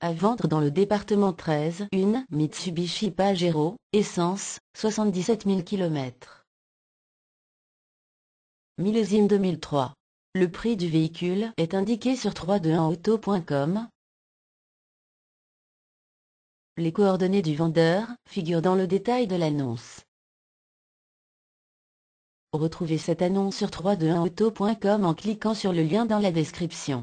À vendre dans le département 13 une Mitsubishi Pajero, essence, 77 000 km. Millésime 2003. Le prix du véhicule est indiqué sur 321auto.com. Les coordonnées du vendeur figurent dans le détail de l'annonce. Retrouvez cette annonce sur 321auto.com en cliquant sur le lien dans la description.